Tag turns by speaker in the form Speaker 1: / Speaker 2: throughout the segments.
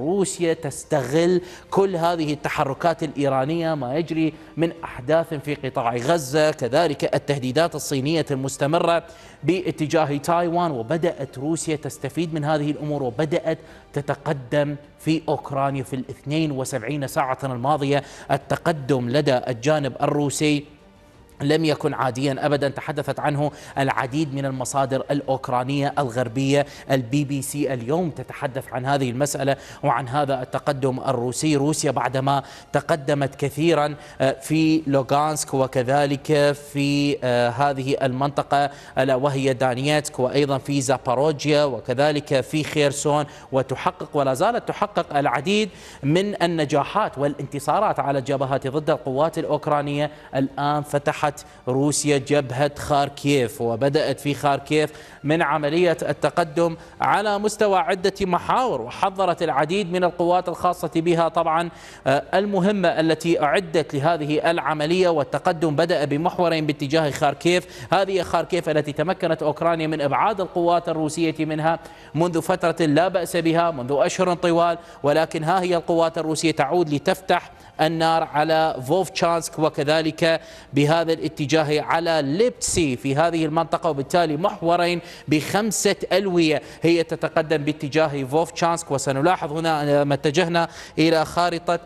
Speaker 1: روسيا تستغل كل هذه التحركات الإيرانية ما يجري من أحداث في قطاع غزة كذلك التهديدات الصينية المستمرة باتجاه تايوان وبدأت روسيا تستفيد من هذه الأمور وبدأت تتقدم في أوكرانيا في الاثنين وسبعين ساعة الماضية التقدم لدى الجانب الروسي لم يكن عاديا ابدا تحدثت عنه العديد من المصادر الاوكرانيه الغربيه البي بي سي اليوم تتحدث عن هذه المساله وعن هذا التقدم الروسي روسيا بعدما تقدمت كثيرا آه، في لوغانسك وكذلك في آه، هذه المنطقه الا وهي دانيتسك وايضا في زاباروجيا وكذلك في خيرسون وتحقق ولا زالت تحقق العديد من النجاحات والانتصارات على الجبهات ضد القوات الاوكرانيه الان فتح فتحت روسيا جبهة خاركيف وبدأت في خاركيف من عملية التقدم على مستوى عدة محاور وحضرت العديد من القوات الخاصة بها طبعا آه، المهمة التي أعدت لهذه العملية والتقدم بدأ بمحورين باتجاه خاركيف هذه خاركيف التي تمكنت أوكرانيا من إبعاد القوات الروسية منها منذ فترة لا بأس بها منذ أشهر طوال ولكن ها هي القوات الروسية تعود لتفتح النار على فوفشانسك وكذلك بهذا الاتجاه على ليبسي في هذه المنطقة وبالتالي محورين بخمسة ألوية هي تتقدم باتجاه فوفشانسك وسنلاحظ هنا لما اتجهنا إلى خارطة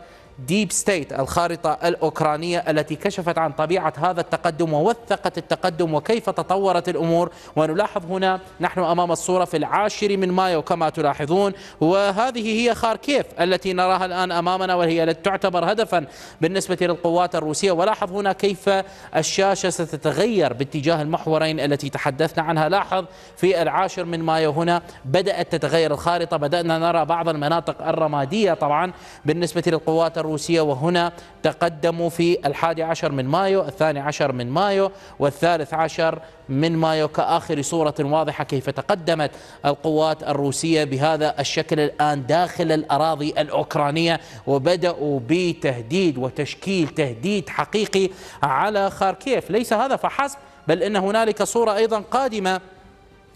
Speaker 1: ديب ستيت الخارطة الأوكرانية التي كشفت عن طبيعة هذا التقدم ووثقت التقدم وكيف تطورت الأمور ونلاحظ هنا نحن أمام الصورة في العاشر من مايو كما تلاحظون وهذه هي خاركيف التي نراها الآن أمامنا وهي التي تعتبر هدفا بالنسبة للقوات الروسية ولاحظ هنا كيف الشاشة ستتغير باتجاه المحورين التي تحدثنا عنها لاحظ في العاشر من مايو هنا بدأت تتغير الخارطة بدأنا نرى بعض المناطق الرمادية طبعا بالنسبة للقوات الروسية الروسية وهنا تقدموا في الحادي عشر من مايو الثاني عشر من مايو والثالث عشر من مايو كآخر صورة واضحة كيف تقدمت القوات الروسية بهذا الشكل الآن داخل الأراضي الأوكرانية وبدأوا بتهديد وتشكيل تهديد حقيقي على خاركيف ليس هذا فحسب بل إن هنالك صورة أيضا قادمة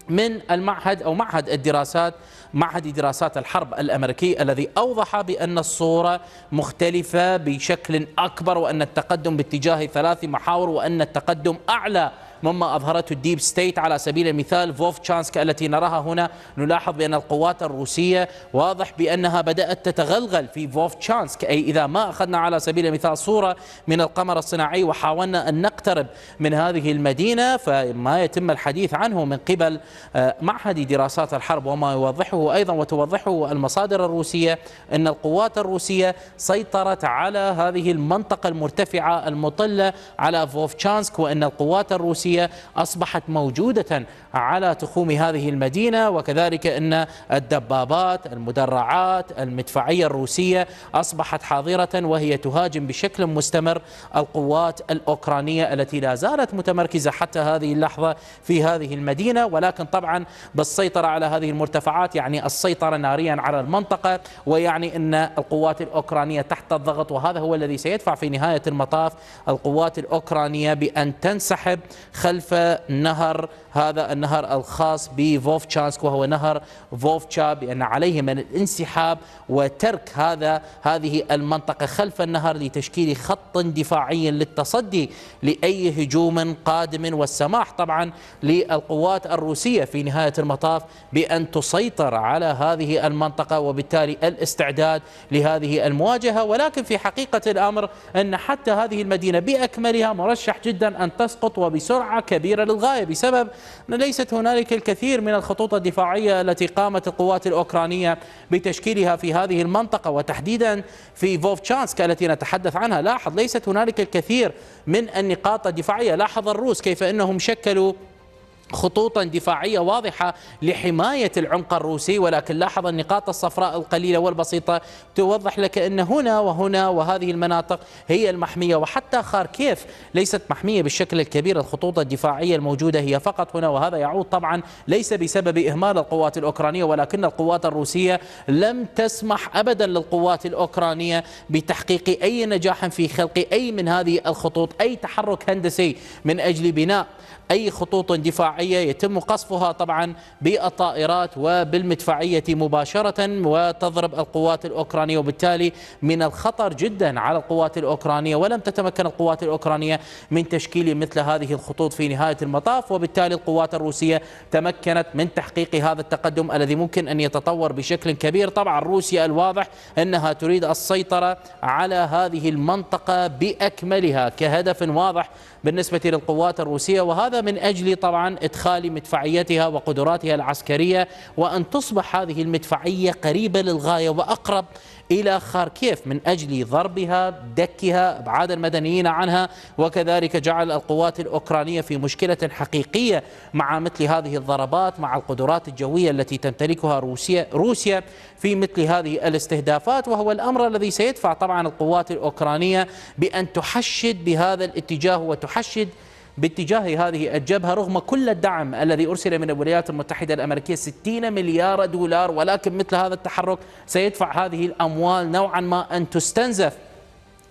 Speaker 1: من المعهد أو معهد الدراسات معهد دراسات الحرب الأمريكي الذي أوضح بأن الصورة مختلفة بشكل أكبر وأن التقدم باتجاه ثلاث محاور وأن التقدم أعلى مما أظهرته الديب ستيت على سبيل المثال فوف تشانسك التي نراها هنا نلاحظ بأن القوات الروسية واضح بأنها بدأت تتغلغل في فوف تشانسك أي إذا ما أخذنا على سبيل المثال صورة من القمر الصناعي وحاولنا أن نقترب من هذه المدينة فما يتم الحديث عنه من قبل آه، معهد دراسات الحرب وما يوضحه أيضا وتوضحه المصادر الروسية أن القوات الروسية سيطرت على هذه المنطقة المرتفعة المطلة على فوفشانسك وأن القوات الروسية السعودية أصبحت موجودة على تخوم هذه المدينة وكذلك أن الدبابات المدرعات المدفعية الروسية أصبحت حاضرة وهي تهاجم بشكل مستمر القوات الأوكرانية التي لا زالت متمركزة حتى هذه اللحظة في هذه المدينة ولكن طبعا بالسيطرة على هذه المرتفعات يعني السيطرة ناريا على المنطقة ويعني أن القوات الأوكرانية تحت الضغط وهذا هو الذي سيدفع في نهاية المطاف القوات الأوكرانية بأن تنسحب خلف نهر هذا النهر الخاص بفوفشانسك وهو نهر فوفشا بأن عليهم الانسحاب وترك هذا هذه المنطقة خلف النهر لتشكيل خط دفاعي للتصدي لأي هجوم قادم والسماح طبعا للقوات الروسية في نهاية المطاف بأن تسيطر على هذه المنطقة وبالتالي الاستعداد لهذه المواجهة ولكن في حقيقة الأمر أن حتى هذه المدينة بأكملها مرشح جدا أن تسقط وبسرعة سرعة كبيرة للغاية بسبب أن ليست هنالك الكثير من الخطوط الدفاعية التي قامت القوات الأوكرانية بتشكيلها في هذه المنطقة وتحديدا في فوفشانسك التي نتحدث عنها لاحظ ليست هنالك الكثير من النقاط الدفاعية لاحظ الروس كيف أنهم شكلوا خطوطا دفاعية واضحة لحماية العمق الروسي ولكن لاحظ النقاط الصفراء القليلة والبسيطة توضح لك أن هنا وهنا وهذه المناطق هي المحمية وحتى خاركيف ليست محمية بالشكل الكبير الخطوط الدفاعية الموجودة هي فقط هنا وهذا يعود طبعا ليس بسبب إهمال القوات الأوكرانية ولكن القوات الروسية لم تسمح أبدا للقوات الأوكرانية بتحقيق أي نجاح في خلق أي من هذه الخطوط أي تحرك هندسي من أجل بناء أي خطوط دفاعية يتم قصفها طبعا بالطائرات وبالمدفعية مباشرة وتضرب القوات الأوكرانية وبالتالي من الخطر جدا على القوات الأوكرانية ولم تتمكن القوات الأوكرانية من تشكيل مثل هذه الخطوط في نهاية المطاف وبالتالي القوات الروسية تمكنت من تحقيق هذا التقدم الذي ممكن أن يتطور بشكل كبير طبعا روسيا الواضح أنها تريد السيطرة على هذه المنطقة بأكملها كهدف واضح بالنسبة للقوات الروسية وهذا وهذا من أجل طبعا إدخال مدفعيتها وقدراتها العسكرية وأن تصبح هذه المدفعية قريبة للغاية وأقرب إلى خاركيف من أجل ضربها دكها إبعاد المدنيين عنها وكذلك جعل القوات الأوكرانية في مشكلة حقيقية مع مثل هذه الضربات مع القدرات الجوية التي تمتلكها روسيا, روسيا في مثل هذه الاستهدافات وهو الأمر الذي سيدفع طبعا القوات الأوكرانية بأن تحشد بهذا الاتجاه وتحشد باتجاه هذه الجبهة رغم كل الدعم الذي أرسل من الولايات المتحدة الأمريكية 60 مليار دولار ولكن مثل هذا التحرك سيدفع هذه الأموال نوعا ما أن تستنزف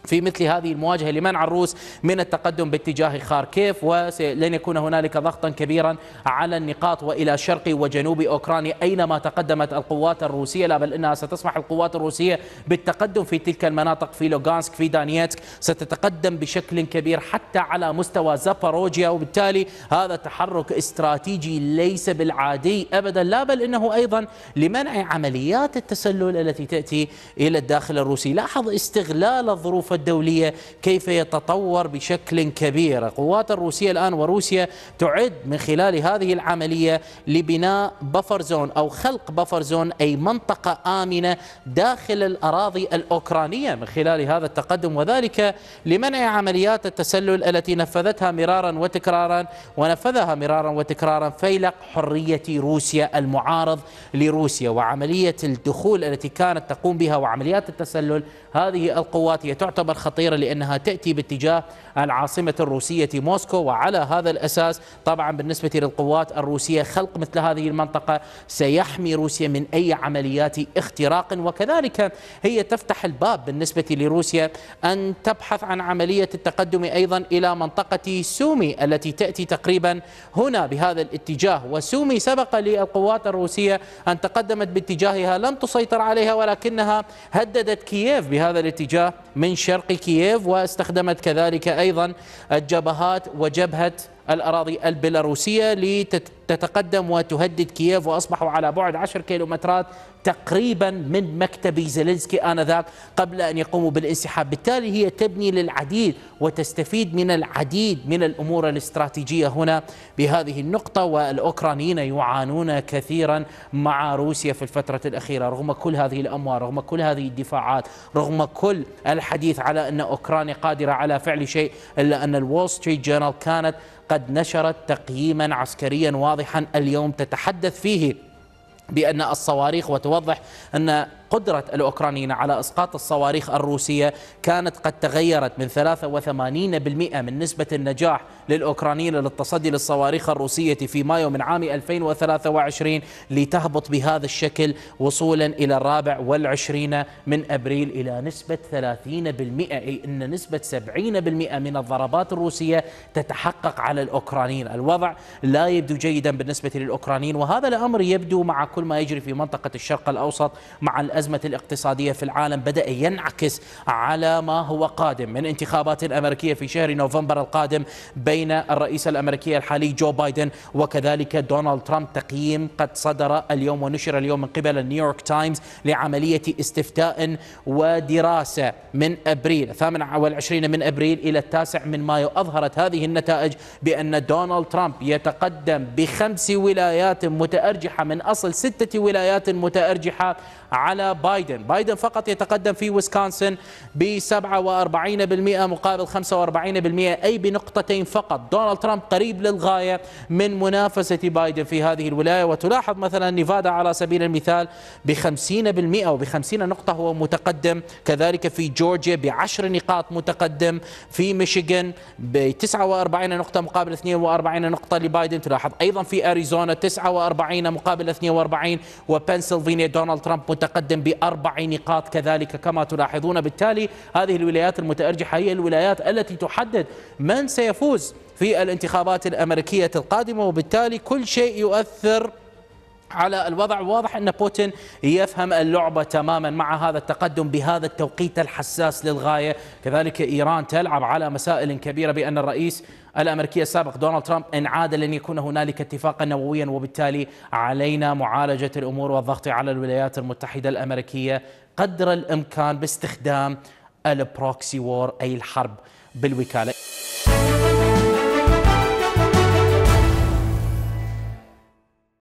Speaker 1: في مثل هذه المواجهة لمنع الروس من التقدم باتجاه خاركيف ولن يكون هنالك ضغطا كبيرا على النقاط وإلى شرق وجنوب أوكرانيا أينما تقدمت القوات الروسية لا بل أنها ستسمح القوات الروسية بالتقدم في تلك المناطق في لوغانسك في دانيتسك ستتقدم بشكل كبير حتى على مستوى زاباروجيا وبالتالي هذا تحرك استراتيجي ليس بالعادي أبدا لا بل أنه أيضا لمنع عمليات التسلل التي تأتي إلى الداخل الروسي لاحظ استغلال الظروف الدولية كيف يتطور بشكل كبير القوات الروسية الآن وروسيا تعد من خلال هذه العملية لبناء بفر زون أو خلق بفر زون أي منطقة آمنة داخل الأراضي الأوكرانية من خلال هذا التقدم وذلك لمنع عمليات التسلل التي نفذتها مرارا وتكرارا ونفذها مرارا وتكرارا فيلق حرية روسيا المعارض لروسيا وعملية الدخول التي كانت تقوم بها وعمليات التسلل هذه القوات هي تعتبر تعتبر خطيرة لأنها تأتي باتجاه العاصمة الروسية موسكو وعلى هذا الأساس طبعا بالنسبة للقوات الروسية خلق مثل هذه المنطقة سيحمي روسيا من أي عمليات اختراق وكذلك هي تفتح الباب بالنسبة لروسيا أن تبحث عن عملية التقدم أيضا إلى منطقة سومي التي تأتي تقريبا هنا بهذا الاتجاه وسومي سبق للقوات الروسية أن تقدمت باتجاهها لم تسيطر عليها ولكنها هددت كييف بهذا الاتجاه من شان شرق كييف واستخدمت كذلك أيضا الجبهات وجبهة الأراضي البيلاروسية لتتقدم وتهدد كييف وأصبحوا على بعد 10 كيلومترات تقريبا من مكتب زيلينسكي آنذاك قبل أن يقوموا بالانسحاب بالتالي هي تبني للعديد وتستفيد من العديد من الأمور الاستراتيجية هنا بهذه النقطة والأوكرانيين يعانون كثيرا مع روسيا في الفترة الأخيرة رغم كل هذه الأموال رغم كل هذه الدفاعات رغم كل الحديث على أن أوكرانيا قادرة على فعل شيء إلا أن الول ستريت جورنال كانت قد نشرت تقييما عسكريا واضحا اليوم تتحدث فيه بأن الصواريخ وتوضح أن قدرة الأوكرانيين على إسقاط الصواريخ الروسية كانت قد تغيرت من 83% من نسبة النجاح للأوكرانيين للتصدي للصواريخ الروسية في مايو من عام 2023 لتهبط بهذا الشكل وصولا إلى الرابع والعشرين من أبريل إلى نسبة 30% أي أن نسبة 70% من الضربات الروسية تتحقق على الأوكرانيين الوضع لا يبدو جيدا بالنسبة للأوكرانيين وهذا الأمر يبدو مع كل ما يجري في منطقة الشرق الأوسط مع الأزمة الأزمة الاقتصادية في العالم بدأ ينعكس على ما هو قادم من انتخابات أمريكية في شهر نوفمبر القادم بين الرئيس الأمريكي الحالي جو بايدن وكذلك دونالد ترامب تقييم قد صدر اليوم ونشر اليوم من قبل النيويورك تايمز لعملية استفتاء ودراسة من أبريل 28 من أبريل إلى التاسع من مايو أظهرت هذه النتائج بأن دونالد ترامب يتقدم بخمس ولايات متأرجحة من أصل ستة ولايات متأرجحة على بايدن بايدن فقط يتقدم في ويسكونسن ب 47% مقابل 45% أي بنقطتين فقط دونالد ترامب قريب للغاية من منافسة بايدن في هذه الولاية وتلاحظ مثلا نيفادا على سبيل المثال ب 50% أو ب 50 نقطة هو متقدم كذلك في جورجيا ب 10 نقاط متقدم في ميشيغان ب 49 نقطة مقابل 42 نقطة لبايدن تلاحظ أيضا في أريزونا 49 مقابل 42 وبنسلفانيا دونالد ترامب متقدم بأربع نقاط كذلك كما تلاحظون بالتالي هذه الولايات المتأرجحة هي الولايات التي تحدد من سيفوز في الانتخابات الأمريكية القادمة وبالتالي كل شيء يؤثر على الوضع واضح أن بوتين يفهم اللعبة تماما مع هذا التقدم بهذا التوقيت الحساس للغاية كذلك إيران تلعب على مسائل كبيرة بأن الرئيس الأمريكي السابق دونالد ترامب إن عاد لن يكون هنالك اتفاقا نوويا وبالتالي علينا معالجة الأمور والضغط على الولايات المتحدة الأمريكية قدر الإمكان باستخدام البروكسي وور أي الحرب بالوكالة